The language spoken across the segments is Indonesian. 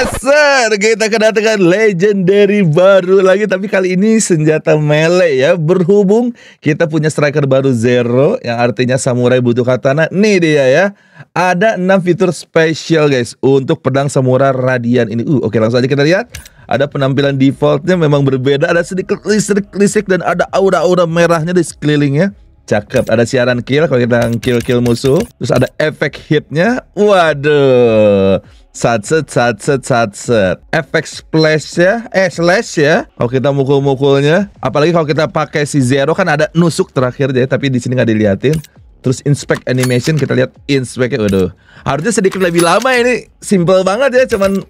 Yes kita kedatangan legendary baru lagi Tapi kali ini senjata melek ya Berhubung kita punya striker baru Zero Yang artinya samurai butuh katana Nih dia ya Ada 6 fitur spesial guys Untuk pedang samurai radian ini uh, Oke langsung aja kita lihat ada penampilan defaultnya memang berbeda ada sedikit listrik-listrik dan ada aura-aura merahnya di sekelilingnya Cakep, ada siaran kill kalau kita kill-kill musuh Terus ada efek hitnya Waduh Satset, satset, satset. Efek splash ya, eh slash ya. Kalau kita mukul-mukulnya, apalagi kalau kita pakai si Zero kan ada nusuk terakhir ya, tapi di sini nggak diliatin. Terus inspect animation kita lihat inspect ya, waduh. Harusnya sedikit lebih lama ini, simple banget ya, cuman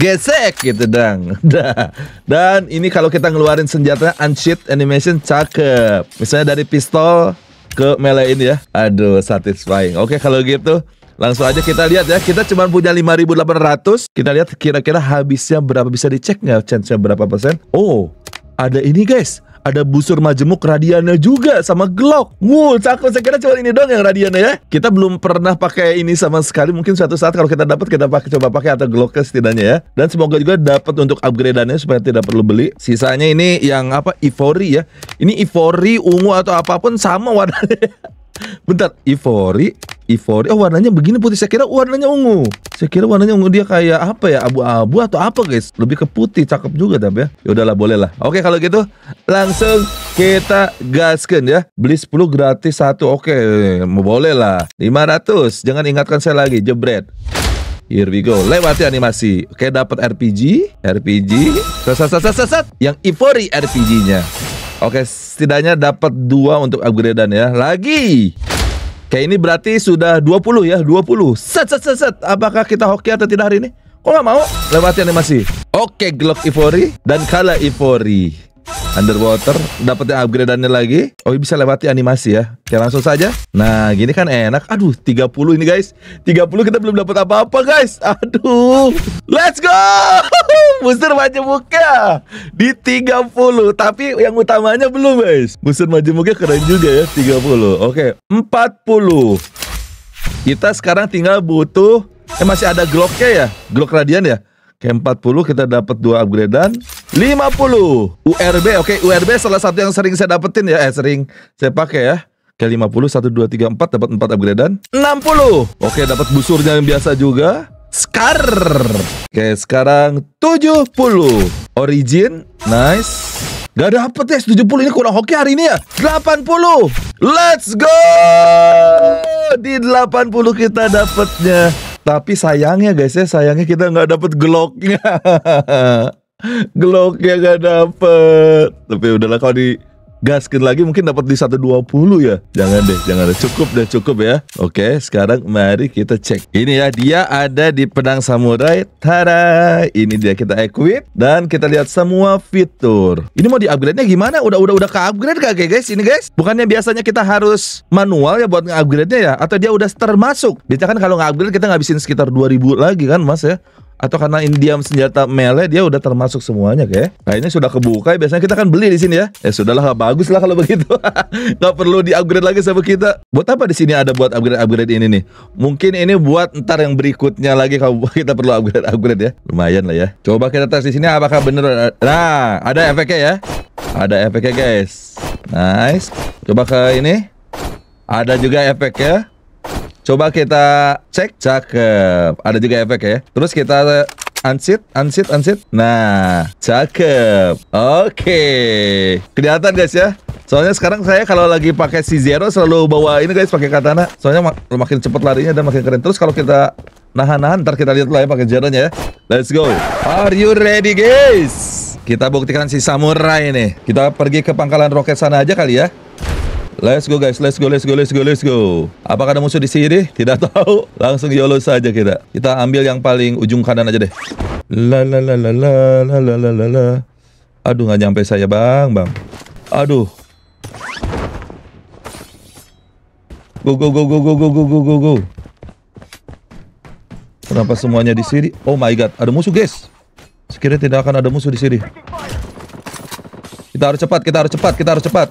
gesek gitu dang. Dan ini kalau kita ngeluarin senjata unsheet animation cakep. Misalnya dari pistol ke melee ini ya. Aduh, satisfying. Oke, kalau gitu Langsung aja kita lihat ya. Kita cuma punya 5.800. Kita lihat kira-kira habisnya berapa bisa dicek nggak chance-nya berapa persen. Oh, ada ini guys. Ada busur majemuk radiannya juga sama Glock. Wow, cakep. Saya coba ini dong yang radiannya ya. Kita belum pernah pakai ini sama sekali. Mungkin suatu saat kalau kita dapat kita pakai coba pakai atau Glocknya setidaknya ya. Dan semoga juga dapat untuk upgrade upgradeannya supaya tidak perlu beli. Sisanya ini yang apa ivory ya. Ini ivory ungu atau apapun sama warnanya. Bentar, ivory ivory. Oh warnanya begini putih. Saya kira warnanya ungu. Saya kira warnanya ungu dia kayak apa ya abu-abu atau apa guys. Lebih ke putih. Cakep juga tapi ya. yaudahlah udahlah boleh lah. Oke kalau gitu langsung kita gaskan ya. Beli 10 gratis satu. Oke mau boleh lah. 500. Jangan ingatkan saya lagi. Jebret. Here we go. Lewati animasi. Oke, dapat RPG, RPG. Sesat sesat sesat yang ivory RPG-nya. Oke, setidaknya dapat dua untuk upgradean ya. Lagi. Oke, ini berarti sudah 20 ya, 20. Set set set set. Apakah kita hoki atau tidak hari ini? Kok gak mau? Lewati animasi. Oke, Glock Ivory dan Kala Ivory. Underwater, dapetin upgradeannya lagi. Oh, bisa lewati animasi ya. Oke, langsung saja. Nah, gini kan enak. Aduh, 30 ini guys. 30 kita belum dapat apa-apa, guys. Aduh. Let's go! Busur Majemuknya di 30 Tapi yang utamanya belum guys Busur Majemuknya keren juga ya 30 Oke okay. 40 Kita sekarang tinggal butuh Eh masih ada Glocknya ya Glock Radian ya Oke okay, 40 kita dapat dua upgradean 50 URB Oke okay, URB salah satu yang sering saya dapetin ya Eh sering saya pakai ya Ke 50 1, 2, 3, 4 Dapat 4 upgradean 60 Oke okay, dapat busurnya yang biasa juga Scar. Oke, sekarang 70. Origin, nice. Gak dapet ya 70 ini kurang hoki hari ini ya 80 Let's go Di 80 kita dapetnya Tapi sayangnya guys ya Sayangnya kita gak dapet glocknya Glocknya gak dapet Tapi udahlah kalau di gaskin lagi mungkin dapat di 120 ya. Jangan deh, jangan deh. Cukup deh, cukup ya. Oke, sekarang mari kita cek. Ini ya, dia ada di pedang samurai. tara Ini dia kita equip dan kita lihat semua fitur. Ini mau di-upgrade-nya gimana? Udah udah udah ke-upgrade kakek guys? Ini guys. Bukannya biasanya kita harus manual ya buat nge-upgrade-nya ya atau dia udah termasuk? Biasanya kan kalau nge-upgrade kita ngabisin sekitar 2000 lagi kan Mas ya atau karena ini dia senjata mele dia udah termasuk semuanya kayak nah ini sudah kebuka biasanya kita kan beli di sini ya ya sudahlah bagus lah kalau begitu nggak perlu di upgrade lagi sama kita buat apa di sini ada buat upgrade upgrade ini nih mungkin ini buat ntar yang berikutnya lagi kalau kita perlu upgrade upgrade ya lumayan lah ya coba kita tes di sini apakah bener nah ada efeknya ya ada efeknya guys nice coba ke ini ada juga efeknya Coba kita cek, cakep. Ada juga efek ya. Terus kita unseat, unseat, unseat. Nah, cakep. Oke. Okay. Kelihatan guys ya. Soalnya sekarang saya kalau lagi pakai si Zero selalu bawa ini guys pakai katana. Soalnya mak makin cepat larinya dan makin keren. Terus kalau kita nahan-nahan ntar kita lihat lah ya pakai zero ya. Let's go. Are you ready guys? Kita buktikan si samurai ini. Kita pergi ke pangkalan roket sana aja kali ya. Let's go guys, let's go, let's go, let's go, let's go. Apakah ada musuh di sini? Tidak tahu. Langsung YOLO saja kita. Kita ambil yang paling ujung kanan aja deh. La la la la la la la la la la. Aduh nggak nyampe saya bang, bang. Aduh. Go go go go go go go go go go. Kenapa semuanya di sini? Oh my god, ada musuh guys. Sekiranya tidak akan ada musuh di sini. Kita harus cepat, kita harus cepat, kita harus cepat.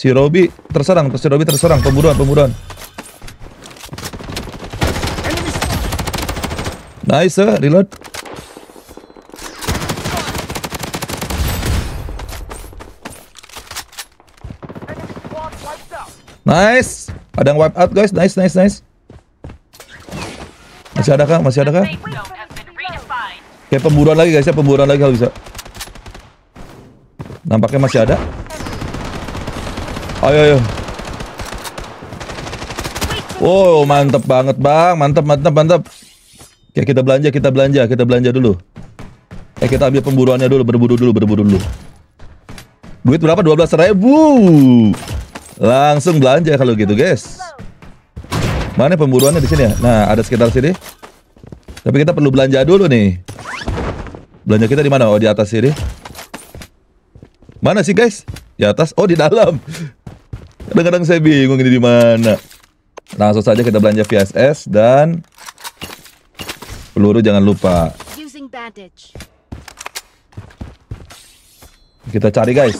Si Robi terserang, si Robi terserang, pemburuan, pemburuan. Nice, eh, reload. Nice. Ada yang wipe out, guys. Nice, nice, nice. Masih ada kah? Masih ada kah? Kayak pemburuan lagi, guys. Ya, pemburuan lagi kalau bisa. Nampaknya masih ada. Ayo, ayo. Wow, mantep banget bang, mantep, mantep, mantep. Oke, kita belanja, kita belanja, kita belanja dulu. Eh, kita ambil pemburuannya dulu, berburu dulu, berburu dulu. Duit berapa? 12 ribu. Langsung belanja kalau gitu, guys. Mana pemburuannya di sini ya? Nah, ada sekitar sini. Tapi kita perlu belanja dulu nih. Belanja kita di mana? Oh, di atas sini. Mana sih, guys? Di atas. Oh, di dalam. Kadang-kadang saya bingung ini di mana. Langsung saja kita belanja VSS dan peluru jangan lupa. Kita cari guys.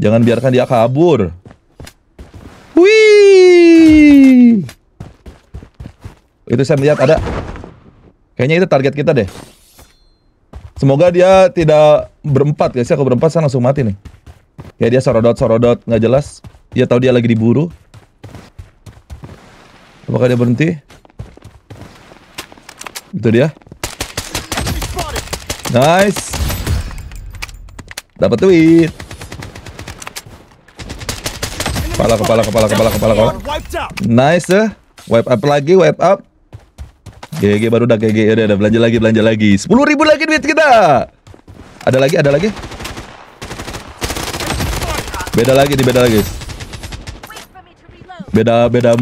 Jangan biarkan dia kabur. Wih. Itu saya melihat ada. Kayaknya itu target kita deh. Semoga dia tidak berempat guys. Ya, kalau berempat saya langsung mati nih. Ya dia sorodot-sorodot nggak jelas. Dia tahu dia lagi diburu. Apakah dia berhenti? Itu dia. Nice. Dapat duit. Kepala, kepala, kepala, kepala, kepala, kau. Nice. ya. Wipe up lagi, wipe up. GG baru udah GG. Udah, Ada belanja lagi, belanja lagi. Sepuluh ribu lagi duit kita. Ada lagi, ada lagi. Beda lagi nih, beda lagi. Beda beda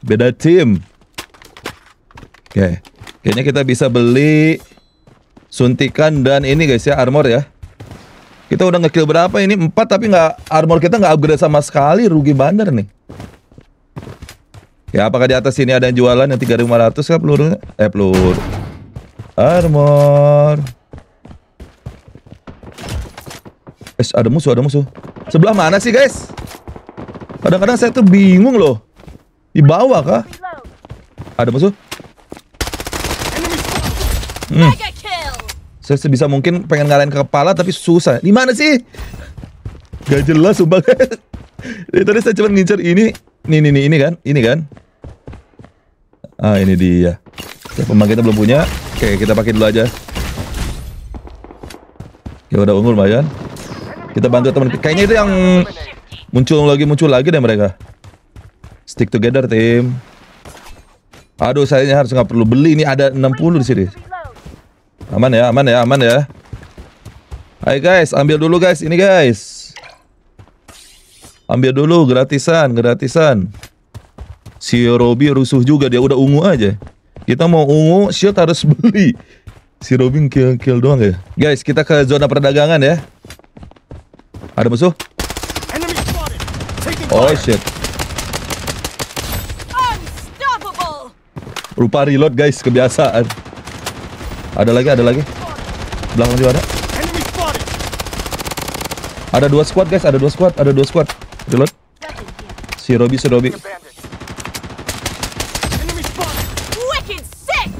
beda tim. Oke. Okay. Kayaknya kita bisa beli suntikan dan ini guys ya armor ya. Kita udah ngekill berapa ini? 4 tapi nggak armor kita nggak upgrade sama sekali, rugi bandar nih. Ya apakah di atas sini ada yang jualan yang 3500 kah pelurunya? Eh peluru. Armor. Eh ada musuh, ada musuh. Sebelah mana sih guys? Kadang-kadang saya tuh bingung loh. Di bawah kah? Ada musuh? Hmm. Saya sebisa mungkin pengen ngalahin ke kepala tapi susah. Di mana sih? Gak jelas sumpah guys. tadi saya cuma ngincer ini. Nih, nih, nih, ini kan? Ini kan? Ah, ini dia. Pemain kita belum punya. Oke, kita pakai dulu aja. Ya udah unggul lumayan. Kita bantu teman. Kayaknya itu yang muncul lagi muncul lagi deh mereka. Stick together tim. Aduh, saya harus nggak perlu beli ini ada 60 di sini. Aman ya, aman ya, aman ya. Hai guys, ambil dulu guys ini guys. Ambil dulu gratisan, gratisan. Si Robi rusuh juga dia udah ungu aja. Kita mau ungu, shield harus beli. Si Robin kill kill doang ya. Guys, kita ke zona perdagangan ya. Ada musuh? Oh shit. Rupa reload guys, kebiasaan. Ada lagi, ada lagi. Belakang juga ada. Ada dua squad guys, ada dua squad, ada dua squad. Reload. Si Robi, si Robi.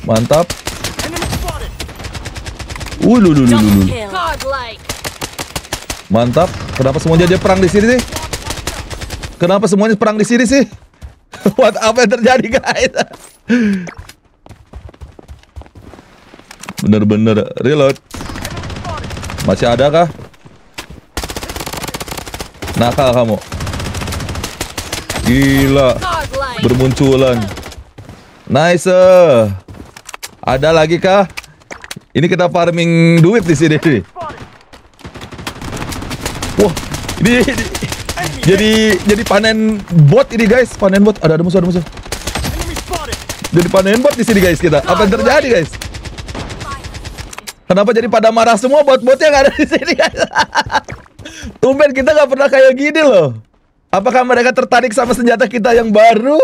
Mantap. Uh, lulu, lu, lu, lu, lu. Mantap. Kenapa semuanya jadi perang di sini sih? Kenapa semuanya perang di sini sih? What apa yang terjadi guys? Bener-bener reload. Masih ada kah? Nakal kamu. Gila. Bermunculan. Nice. Ada lagi kah? Ini kita farming duit di sini. Ini, jadi jadi panen bot ini guys, panen bot. Ada ada musuh, ada musuh. Jadi panen bot di sini guys kita. Apa yang terjadi guys? Kenapa jadi pada marah semua bot-bot yang ada di sini guys? Tumben kita nggak pernah kayak gini loh. Apakah mereka tertarik sama senjata kita yang baru?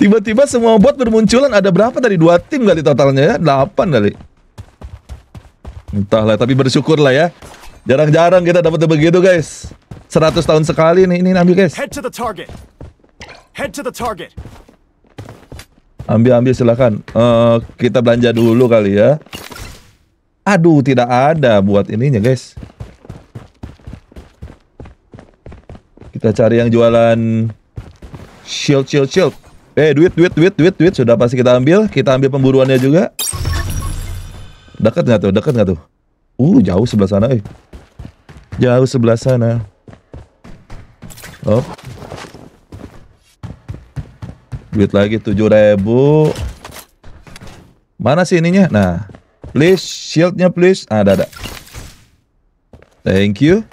Tiba-tiba semua bot bermunculan ada berapa dari Dua tim kali totalnya ya? Delapan kali. Entahlah, tapi bersyukurlah ya. Jarang-jarang kita dapat begitu, guys. 100 tahun sekali nih, ini ambil, guys. Head to the target. Head to the target. Ambil, ambil silakan. Uh, kita belanja dulu kali ya. Aduh, tidak ada buat ininya, guys. Kita cari yang jualan shield, shield, shield. Eh, duit, duit, duit, duit, duit sudah pasti kita ambil. Kita ambil pemburuannya juga. Dekat nggak tuh? Dekat nggak tuh? Uh, jauh sebelah sana, eh. Jauh sebelah sana. Oh. Duit lagi 7000. Mana sih ininya? Nah. Please shieldnya please. Ah, ada ada. Thank you.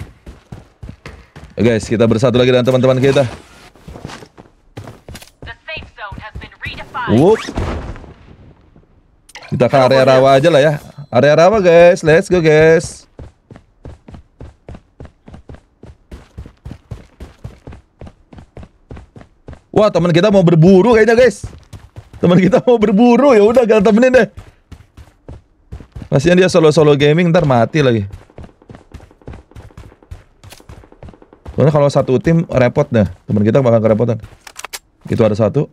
Oke, guys, kita bersatu lagi dengan teman-teman kita. Whoop. Kita ke area rawa aja lah ya. Area rawa guys, let's go guys. Wah, teman kita mau berburu kayaknya, guys. Teman kita mau berburu, ya udah kita temenin deh. Kasihan dia solo-solo gaming ntar mati lagi. Soalnya kalau satu tim repot dah. Teman kita bakal kerepotan. Itu ada satu.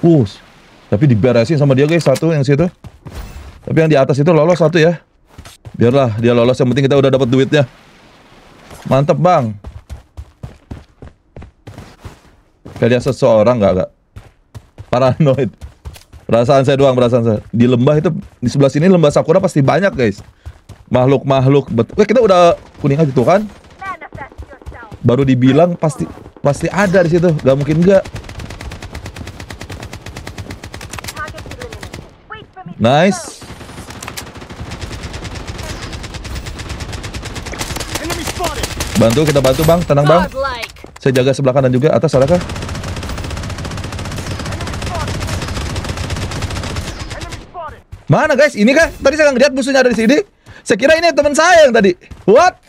Uh, tapi diberesin sama dia guys satu yang situ. Tapi yang di atas itu lolos satu ya. Biarlah dia lolos yang penting kita udah dapat duitnya. Mantap, Bang. Kalian seseorang nggak nggak? Paranoid. Perasaan saya doang, perasaan saya. Di lembah itu di sebelah sini lembah sakura pasti banyak, guys. Makhluk-makhluk Eh, kita udah kuning aja tuh kan? Baru dibilang pasti pasti ada di situ. Gak mungkin enggak. Nice. Bantu, kita bantu bang, tenang bang. Saya jaga sebelah kanan juga, atas ada kah? Mana guys? Ini kah? Tadi saya lihat musuhnya ada di sini. Saya kira ini teman saya yang tadi. What?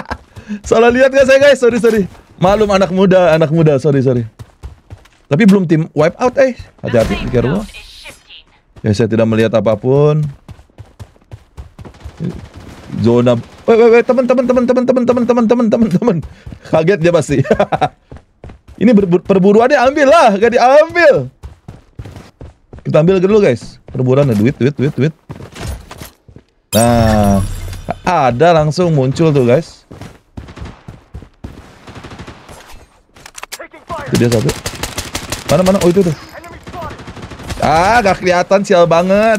Salah lihat gak saya guys? Sorry sorry. Malum anak muda, anak muda. Sorry sorry. Tapi belum tim wipe out eh. Hati-hati pikir rumah. Ya saya tidak melihat apapun. Zona Wait, wait, wait, teman teman teman teman teman teman teman teman teman teman. Kaget dia pasti. Ini perburuannya ambil lah, gak diambil. Kita ambil dulu guys. Perburuan duit, duit, duit, duit. Nah, ada langsung muncul tuh guys. Itu dia satu. Mana mana? Oh itu tuh. Ah, gak kelihatan sial banget.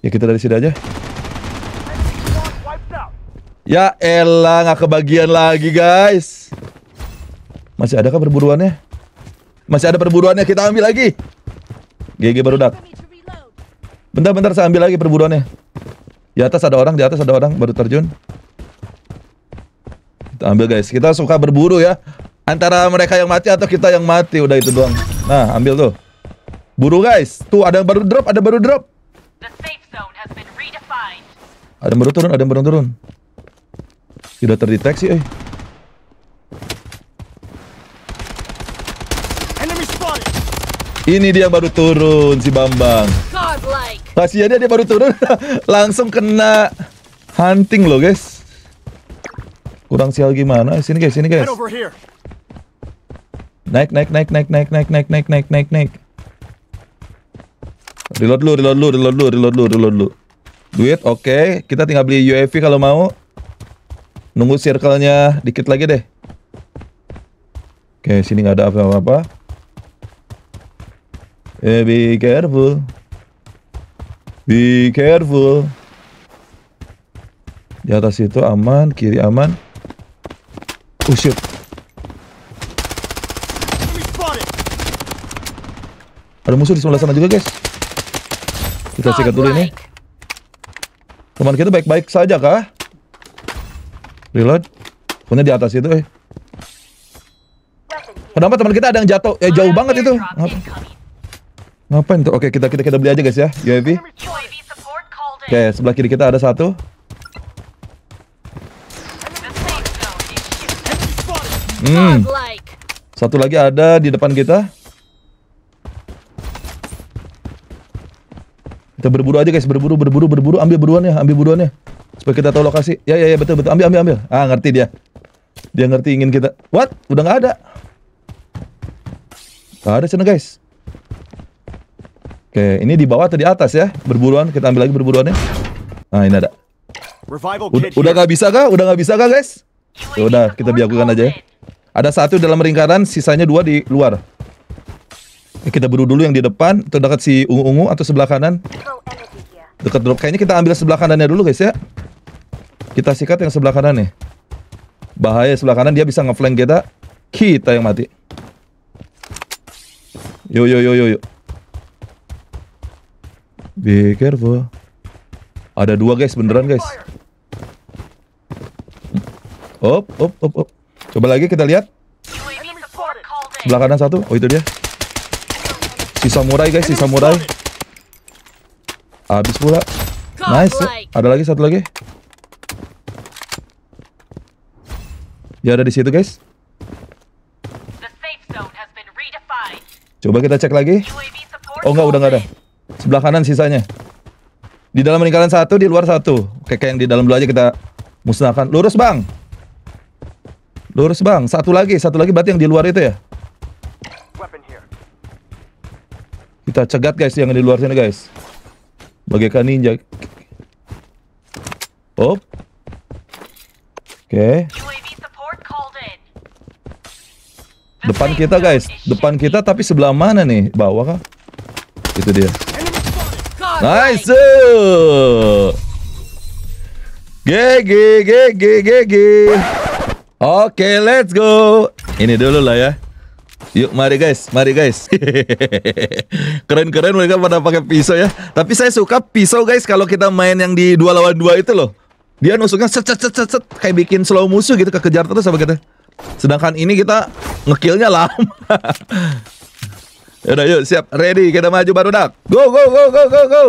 Ya kita dari sini aja. Ya elah nggak kebagian lagi guys Masih ada kah perburuannya? Masih ada perburuannya kita ambil lagi GG baru dak Bentar-bentar saya ambil lagi perburuannya Di atas ada orang, di atas ada orang baru terjun Kita ambil guys, kita suka berburu ya Antara mereka yang mati atau kita yang mati Udah itu doang Nah ambil tuh Buru guys Tuh ada yang baru drop, ada yang baru drop Ada yang baru turun, ada yang baru turun sudah terdeteksi, eh. Ini dia baru turun si Bambang. Kasihan dia baru turun langsung kena hunting loh, guys. Kurang sial gimana? Eh, sini guys, sini guys. Naik, naik, naik, naik, naik, naik, naik, naik, naik, naik, naik. Reload dulu, reload dulu, reload dulu, reload dulu, reload dulu. Duit, oke. Okay. Kita tinggal beli UAV kalau mau. Nunggu circle-nya dikit lagi deh. Oke, sini nggak ada apa-apa. Eh, be careful. Be careful. Di atas itu aman, kiri aman. Oh shit. Ada musuh di sebelah sana juga, guys. Kita sikat dulu ini. Teman kita baik-baik saja kah? Reload. Punya di atas itu, eh. Kenapa teman kita ada yang jatuh? Eh jauh banget itu. Ngap Ngapain tuh? Oke, kita kita kita beli aja guys ya. UAV. Oke, sebelah kiri kita ada satu. Hmm. Satu lagi ada di depan kita. Kita berburu aja guys, berburu, berburu, berburu, ambil buruan ya ambil buruan ya supaya kita tahu lokasi. Ya ya ya betul betul. Ambil ambil ambil. Ah ngerti dia. Dia ngerti ingin kita. What? Udah nggak ada. Gak ada sana guys. Oke, ini di bawah atau di atas ya? Berburuan, kita ambil lagi berburuannya. Nah, ini ada. Udah, udah gak bisa kah? Udah gak bisa kah guys? Ya udah, kita biarkan aja ya. Ada satu dalam lingkaran, sisanya dua di luar. Ya, kita buru dulu yang di depan, atau dekat si ungu-ungu, atau sebelah kanan. Dekat drop. Kayaknya kita ambil sebelah kanannya dulu guys ya. Kita sikat yang sebelah kanan nih. Bahaya sebelah kanan dia bisa ngeflank kita. Kita yang mati. Yo yo yo yo yo. Be careful. Ada dua guys, beneran guys. Op, op, op, op. Coba lagi kita lihat. Sebelah kanan satu. Oh itu dia. Si samurai guys, si samurai. Habis pula. Nice. Ada lagi satu lagi. ya ada di situ, guys. Coba kita cek lagi. Oh nggak udah nggak ada. Sebelah kanan sisanya. Di dalam lingkaran satu, di luar satu. Oke, kayak yang di dalam dulu aja kita musnahkan. Lurus, Bang. Lurus, Bang. Satu lagi, satu lagi berarti yang di luar itu ya. Kita cegat, guys, yang di luar sini, guys. Bagaikan ninja. Op. Oke. Okay. Depan kita guys, depan kita tapi sebelah mana nih? Bawah kah? Itu dia. Nice. GG GG GG. Oke, let's go. Ini dulu lah ya. Yuk, mari guys, mari guys. Keren-keren mereka pada pakai pisau ya. Tapi saya suka pisau guys kalau kita main yang di dua lawan dua itu loh. Dia nusuknya set set set set, kayak bikin slow musuh gitu kekejar terus sama kita. Gitu. Sedangkan ini kita ngekillnya lama. Yaudah yuk siap ready kita maju baru dak. Go go go go go go.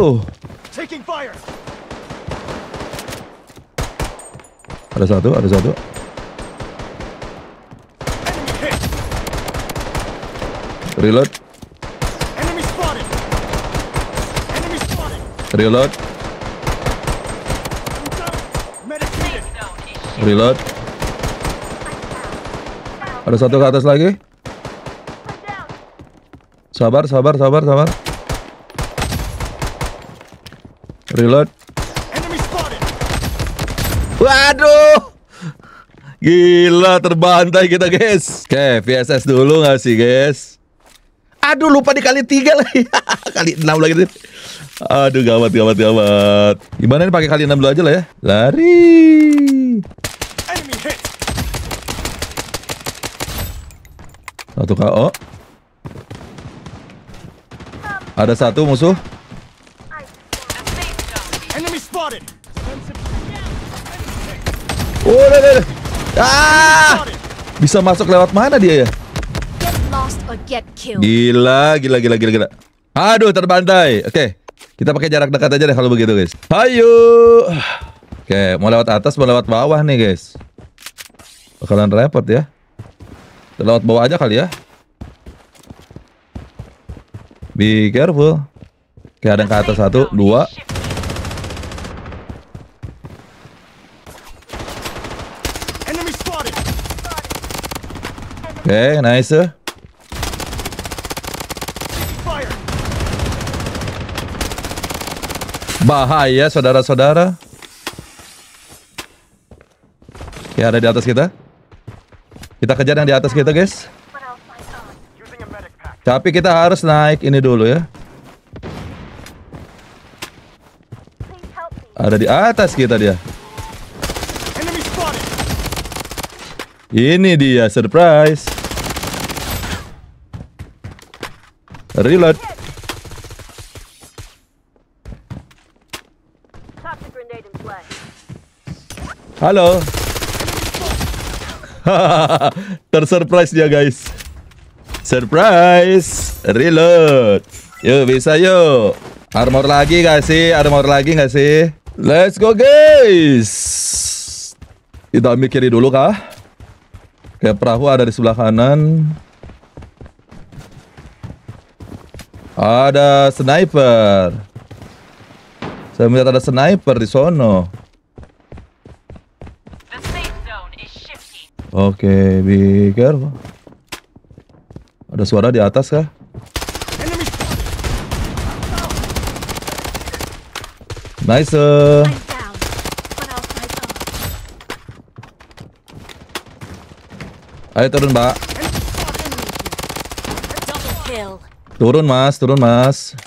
Ada satu, ada satu. Reload. Enemy Reload. Reload. Ada satu ke atas lagi. Sabar, sabar, sabar, sabar. Reload. Waduh. Gila terbantai kita guys Oke VSS dulu gak sih guys Aduh lupa dikali tiga lagi Kali enam lagi Aduh gawat gawat gawat Gimana nih pakai kali enam dulu aja lah ya Lari Satu KO. Oh. Ada satu musuh. Oh, udah, udah, Ah! Bisa masuk lewat mana dia ya? Gila, gila, gila, gila, gila. Aduh, terbantai. Oke, okay. kita pakai jarak dekat aja deh kalau begitu, guys. Ayo. Oke, okay, mau lewat atas, mau lewat bawah nih, guys. Bakalan repot ya. Lewat bawah aja kali ya. Be careful. Oke, ada yang ke atas satu, dua. Oke, nice. Bahaya, saudara-saudara. Ya, ada di atas kita. Kita kejar yang di atas kita, guys. Tapi kita harus naik ini dulu ya. Ada di atas kita dia. Ini dia surprise. Reload. Halo. Tersurprise dia guys. Surprise. Reload. Yuk bisa yuk. Armor lagi gak sih? Armor lagi gak sih? Let's go guys. Kita ambil kiri dulu kah? Kayak perahu ada di sebelah kanan. Ada sniper. Saya melihat ada sniper di sono. Oke, okay, be Ada suara di atas kah? Nice. Ayo turun, Mbak. Turun, Mas. Turun, Mas.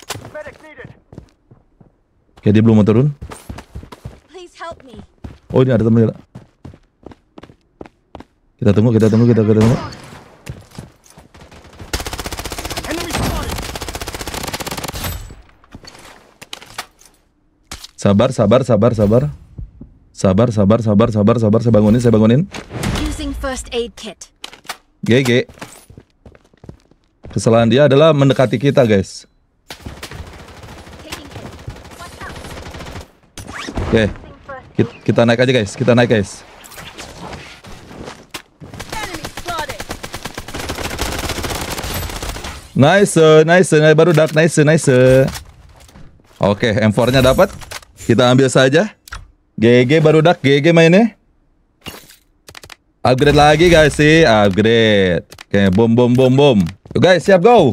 Oke, dia belum mau turun. Oh, ini ada temennya. Kita tunggu, kita tunggu, kita, kita tunggu. Sabar, sabar, sabar, sabar. Sabar, sabar, sabar, sabar, sabar. Saya bangunin, saya bangunin. Using first aid kit. GG. Kesalahan dia adalah mendekati kita, guys. Oke. Okay. Kita naik aja, guys. Kita naik, guys. Nice, nice, nice. Baru dark, nice, nice. Oke, okay, M4-nya dapat. Kita ambil saja. GG baru dark, GG mainnya. Upgrade lagi guys sih, upgrade. Oke, okay, bom bom bom bom. Yo guys, siap go. Oke,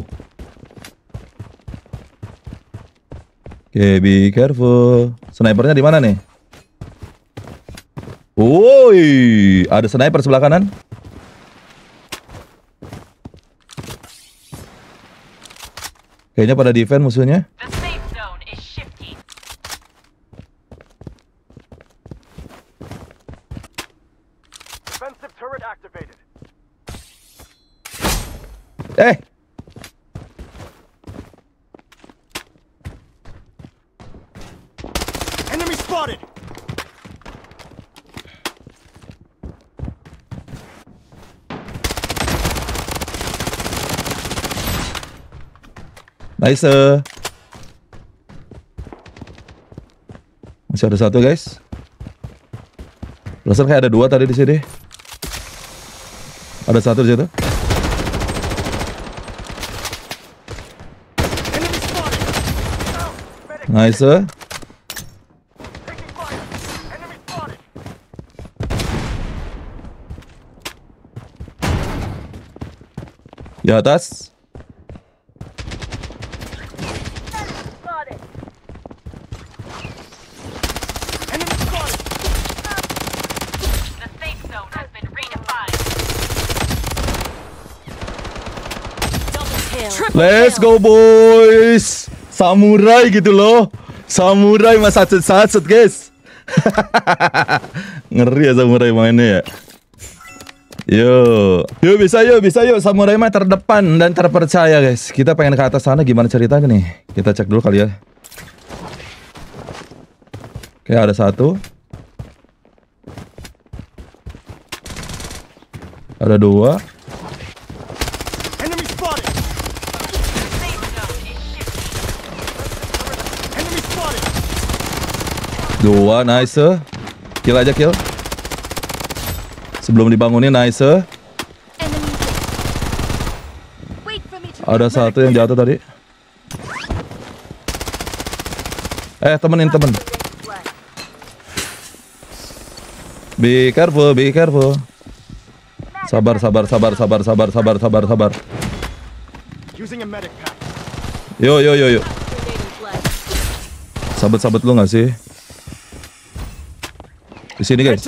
okay, be careful. Snipernya di mana nih? Woi, ada sniper sebelah kanan. Kayaknya pada defense musuhnya. Eh, Nice. Masih ada satu, guys. Rasanya kayak ada dua tadi di sini. Ada satu di situ. Nice. Di atas. Let's go boys. Samurai gitu loh. Samurai mas satset-satset guys. Ngeri ya samurai mainnya ya. Yo, yo bisa yo bisa yo samurai mah terdepan dan terpercaya guys. Kita pengen ke atas sana gimana ceritanya nih? Kita cek dulu kali ya. Oke ada satu. Ada dua. Dua, nice. Kill aja, kill. Sebelum dibangunin, nice. Ada satu yang jatuh tadi. Eh, temenin temen. Be careful, be careful. Sabar, sabar, sabar, sabar, sabar, sabar, sabar, sabar. Yo, yo, yo, yo. Sabet-sabet lu gak sih? Di sini guys.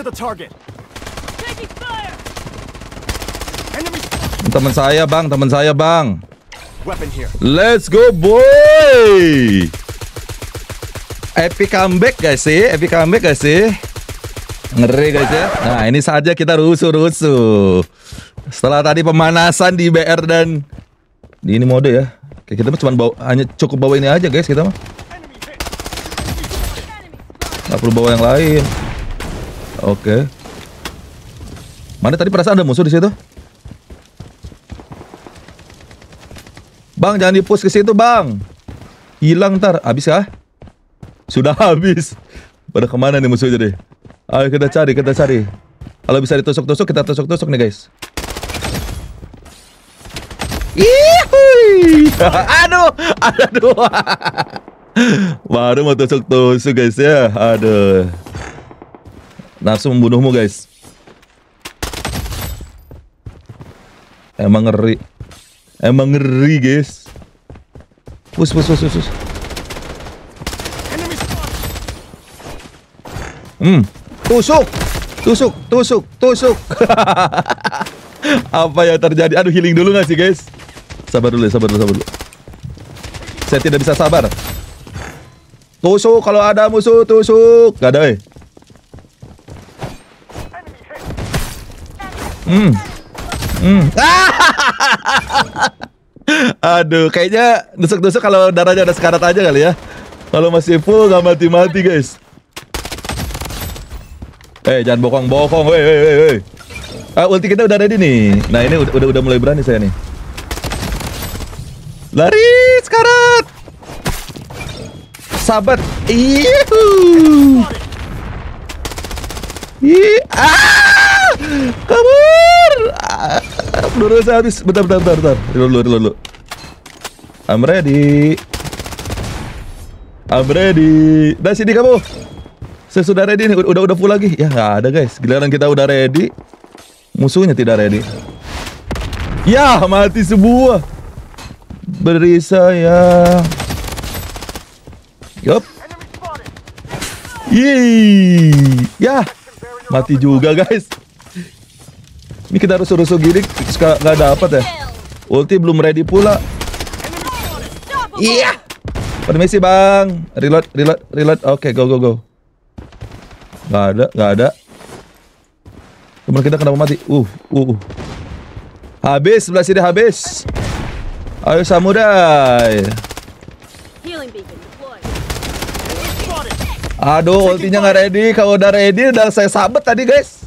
Teman saya bang, teman saya bang. Let's go boy. Epic comeback guys sih, epic comeback guys sih. Ngeri guys ya. Nah ini saja kita rusuh-rusuh. Setelah tadi pemanasan di BR dan di ini mode ya. Oke, kita cuma bawa, hanya cukup bawa ini aja guys kita mah. Gak perlu bawa yang lain. Oke. Mana tadi perasaan ada musuh di situ? Bang, jangan dipus ke situ, Bang. Hilang ntar, habis kah? Ya? Sudah habis. Pada kemana nih musuh jadi? Ayo kita cari, kita cari. Kalau bisa ditusuk-tusuk, kita tusuk-tusuk nih, guys. Ihui. aduh, aduh. Baru mau tusuk-tusuk, guys ya. Aduh. Nafsu membunuhmu guys. Emang ngeri. Emang ngeri guys. Push push push push. Hmm. Tusuk. Tusuk, tusuk, tusuk. Apa yang terjadi? Aduh healing dulu gak sih guys? Sabar dulu, sabar dulu, sabar dulu. Saya tidak bisa sabar. Tusuk kalau ada musuh, tusuk. Gak ada, eh. Hmm. Hmm. Aduh, kayaknya dusuk-dusuk kalau darahnya udah sekarat aja kali ya. Kalau masih full gak mati-mati, guys. Eh, jangan bokong-bokong. Woi, woi, woi, woi. Ah, ulti kita udah ready nih. Nah, ini udah udah, mulai berani saya nih. Lari, sekarat. Sahabat. Iya. Ah! kabur peluru saya habis bentar bentar bentar bentar dulu dulu dulu I'm ready I'm ready dah sini kamu saya sudah ready nih udah udah full lagi ya nggak ada guys giliran kita udah ready musuhnya tidak ready ya mati sebuah beri saya yup Yeay. Ya, mati juga guys. Ini kita harus rusuh gini nggak dapat ya. Ulti belum ready pula. Iya. Yeah. Permisi bang. Reload, reload, reload. Oke, okay, go go go. Gak ada, gak ada. Teman kita kenapa mati? Uh, uh, uh, Habis, sebelah sini habis. Ayo samurai. Aduh, ultinya gak ready. Kalau udah ready, udah saya sabet tadi guys.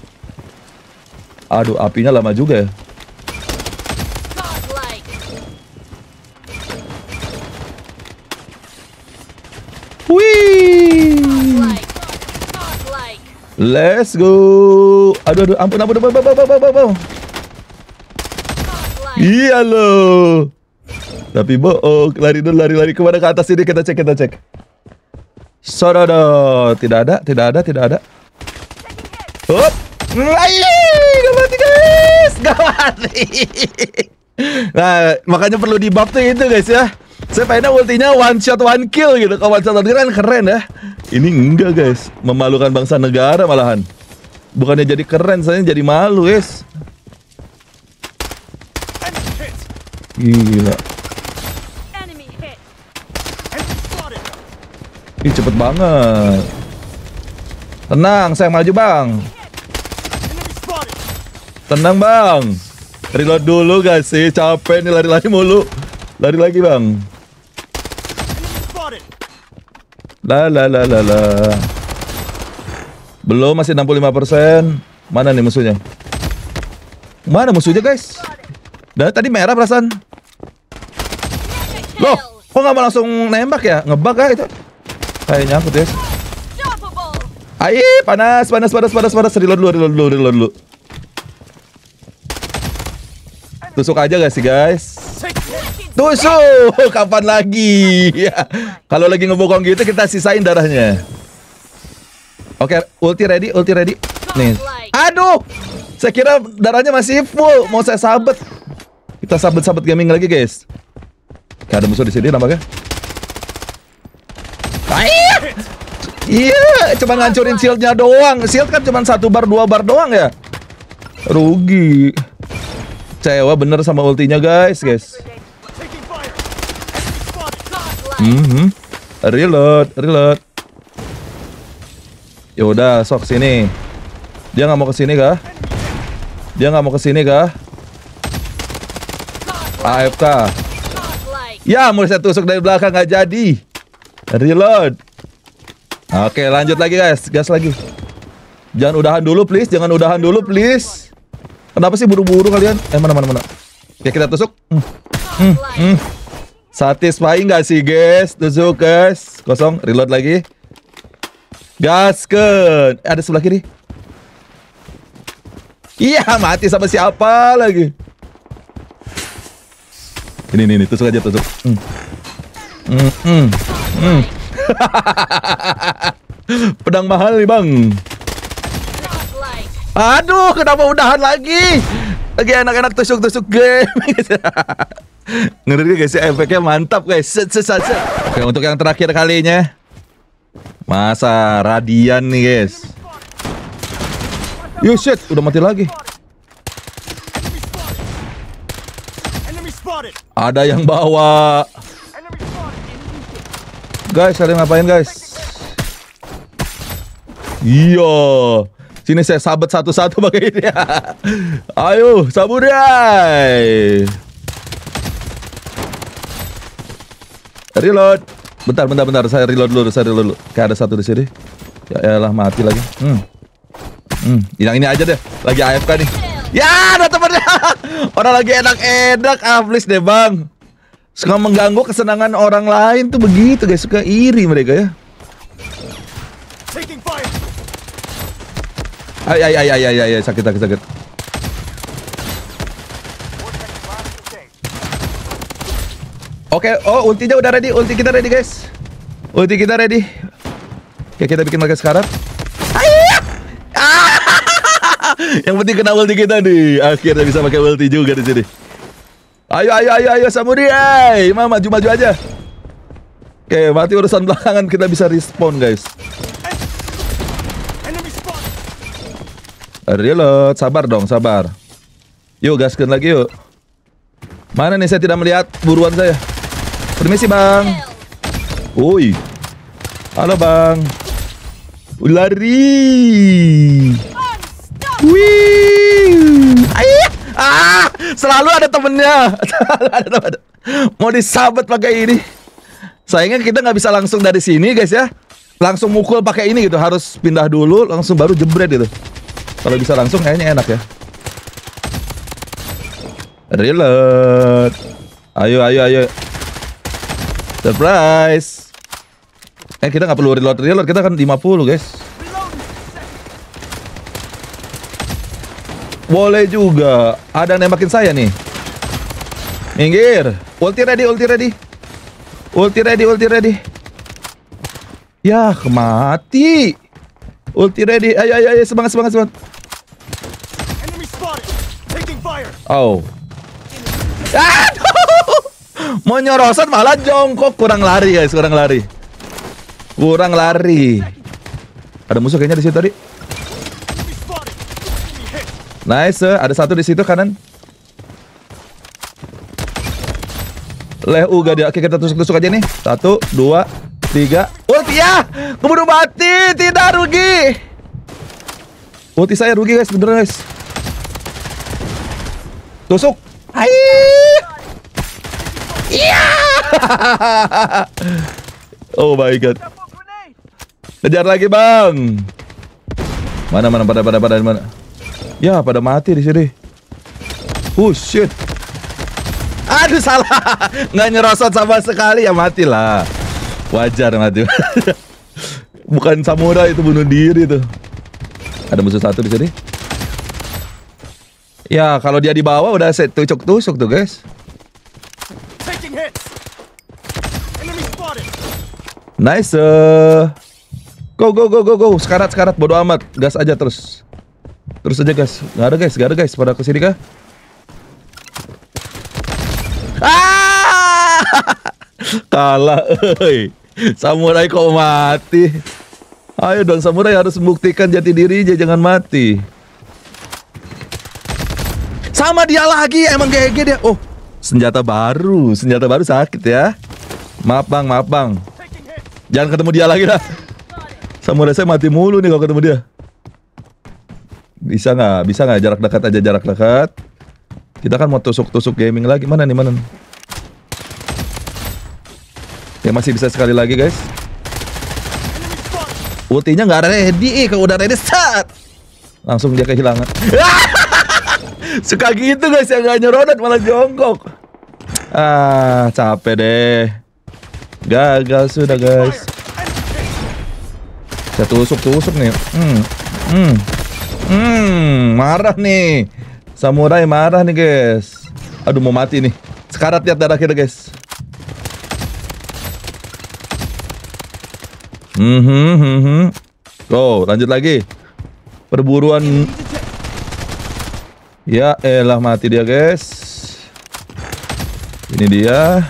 Aduh, apinya lama juga ya. Wih. Let's go. Aduh, aduh, ampun, ampun, ampun, ampun, ampun, ampun. Iya loh. Tapi bohong, lari dulu, lari-lari kemana ke atas ini kita cek, kita cek. Sorodo, tidak ada, tidak ada, tidak ada. Hop, Ayo gawat Nah makanya perlu di buff tuh itu guys ya saya pengennya ultinya one shot one kill gitu Kalau one shot one kill kan keren ya Ini enggak guys Memalukan bangsa negara malahan Bukannya jadi keren, saya jadi malu guys Gila Ih cepet banget Tenang, saya maju bang Tenang bang. Reload dulu gak sih? Capek nih lari-lari mulu. Lari lagi bang. La la la la la. Belum masih 65%. Mana nih musuhnya? Mana musuhnya guys? Dan tadi merah perasaan. Loh, kok gak mau langsung nembak ya? Ngebug kah itu? Kayaknya aku tes. Ayo panas, panas, panas, panas, panas. Reload dulu, reload dulu, reload dulu. Tusuk aja gak sih guys? Tusuk! Kapan lagi? Kalau lagi ngebokong gitu kita sisain darahnya. Oke, ulti ready, ulti ready. Nih. Aduh! Saya kira darahnya masih full. Mau saya sabet. Kita sabet-sabet gaming lagi guys. Gak ada musuh di sini nampaknya. Iya, yeah, cuman ngancurin shieldnya doang. Shield kan cuma satu bar, dua bar doang ya. Rugi kecewa bener sama ultinya guys, guys. Mm -hmm. Reload, reload. Yaudah, sok sini. Dia nggak mau kesini kah? Dia nggak mau kesini kah? AFK. Ya, mulai saya tusuk dari belakang nggak jadi. Reload. Oke, lanjut lagi guys, gas lagi. Jangan udahan dulu please, jangan udahan dulu please. Kenapa sih buru-buru kalian? Eh mana mana mana. Ya kita tusuk. Hmm. Hmm. Hmm. Satisfying gak sih guys? Tusuk guys. Kosong. Reload lagi. Gasken. Eh, ada sebelah kiri. Iya mati sama siapa lagi? Ini ini ini tusuk aja tusuk. Hmm. Hmm. Hmm. hmm. Pedang mahal nih bang. Aduh, kenapa udahan lagi? Lagi enak-enak tusuk-tusuk game. Ngeri guys, efeknya mantap guys. Set, set, set, Oke, untuk yang terakhir kalinya. Masa radian nih guys. Yo shit, udah mati lagi. Ada yang bawa. Guys, kalian ngapain guys? Iya. Sini saya sabet satu-satu pakai ini. Ayo, samurai. Reload. Bentar, bentar, bentar. Saya reload dulu, saya reload dulu. Kayak ada satu di sini. Ya elah, mati lagi. Hmm. Hmm, hilang ini aja deh. Lagi AFK nih. Ya, ada temennya. Orang lagi enak-enak. Ah, please deh, Bang. Suka mengganggu kesenangan orang lain tuh begitu, guys. Suka iri mereka ya. Ay, ay, ay, ay, ay, ay, sakit, sakit, sakit. Oke, okay. oh ultinya udah ready, ulti kita ready guys. Ulti kita ready. Oke, kita bikin mereka sekarang. Yang penting kena ulti kita nih. Akhirnya bisa pakai ulti juga di sini. Ayo, ayo, ayo, ayo, Samurai. Mama, maju-maju aja. Oke, mati urusan belakangan kita bisa respawn, guys. Reload, sabar dong, sabar. Yuk, gaskan lagi yuk. Mana nih saya tidak melihat buruan saya. Permisi, Bang. Woi. Halo, Bang. Lari. Wih. Ayah. Ah, selalu ada temennya. ada Mau disabet pakai ini. Sayangnya kita nggak bisa langsung dari sini, guys ya. Langsung mukul pakai ini gitu. Harus pindah dulu, langsung baru jebret gitu. Kalau bisa langsung kayaknya enak ya. Reload. Ayo, ayo, ayo. Surprise. Eh, kita nggak perlu reload reload, kita kan 50, guys. Boleh juga. Ada yang nembakin saya nih. Minggir. Ulti ready, ulti ready. Ulti ready, ulti ready. Yah, mati. Ulti ready. Ayo, ayo, ayo. Semangat, semangat, semangat. Oh. Aduh! Mau nyorosan malah jongkok kurang lari guys, kurang lari. Kurang lari. Ada musuh kayaknya di situ tadi. Nice, eh. ada satu di situ kanan. Leh uga dia. Oke, kita tusuk-tusuk aja nih. Satu, dua, tiga. Ulti ya! Keburu mati, tidak rugi. Ulti saya rugi guys, bener guys. Tusuk. Hai. Iya. oh my god. Kejar lagi, Bang. Mana mana pada pada pada mana? Ya, pada mati di sini. Oh shit. Aduh salah. Nggak nyerosot sama sekali ya matilah. Wajar mati. Bukan samurai itu bunuh diri tuh. Ada musuh satu di sini. Ya, kalau dia di bawah udah set tusuk-tusuk tuh, guys. Nice. Eh. Go go go go go. Sekarat sekarat bodo amat. Gas aja terus. Terus aja guys. Gak ada guys, gak ada guys pada kesini kah? Ah! Kalah, euy. Samurai kok mati? Ayo dong samurai harus membuktikan jati dirinya jangan mati. Sama dia lagi, emang GG dia. Oh, senjata baru, senjata baru sakit ya. Maaf bang, maaf bang. Jangan ketemu dia lagi lah. Samurai saya mati mulu nih kalau ketemu dia. Bisa nggak? Bisa nggak? Jarak dekat aja, jarak dekat. Kita kan mau tusuk-tusuk gaming lagi. Mana nih, mana nih? Ya masih bisa sekali lagi guys. Ultinya nggak ready, eh. kalau udah ready set Langsung dia kehilangan. Suka gitu guys yang gak nyerodot malah jongkok. Ah, capek deh. Gagal sudah guys. Saya tusuk-tusuk nih. Hmm. Hmm. Hmm, marah nih. Samurai marah nih guys. Aduh mau mati nih. Sekarat lihat darah kita guys. Hmm, hmm, hmm, hmm. Go, lanjut lagi. Perburuan Ya elah mati dia guys Ini dia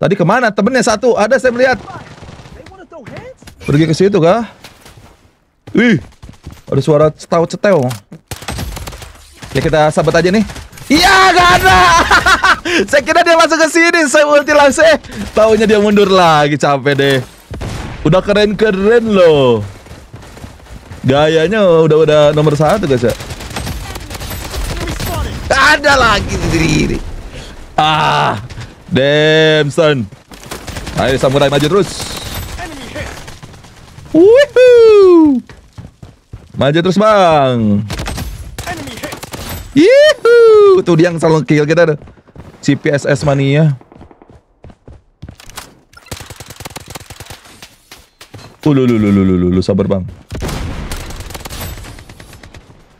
Tadi kemana temennya satu Ada saya melihat Pergi ke situ kah? Wih Ada suara cetau cetel Ya kita sahabat aja nih Iya gak ada Saya kira dia masuk ke sini Saya ulti langsung Taunya dia mundur lagi capek deh Udah keren-keren loh Gayanya udah-udah nomor satu guys ya ada lagi sendiri. ini. Ah, Damson. Ayo samurai maju terus. Woohoo! Maju terus bang. Yuhu! Tuh dia yang selalu kill kita ada. Si mania. Ulu, uh, lulu, lulu, lulu, sabar bang.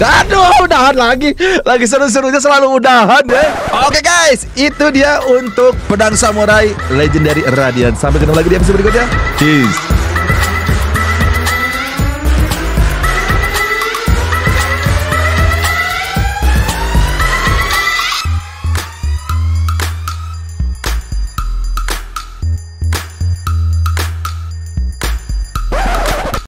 Aduh, udahan lagi. Lagi seru-serunya selalu udahan ya. Oke okay, guys, itu dia untuk pedang samurai legendary Radiant. Sampai ketemu lagi di episode berikutnya. Peace.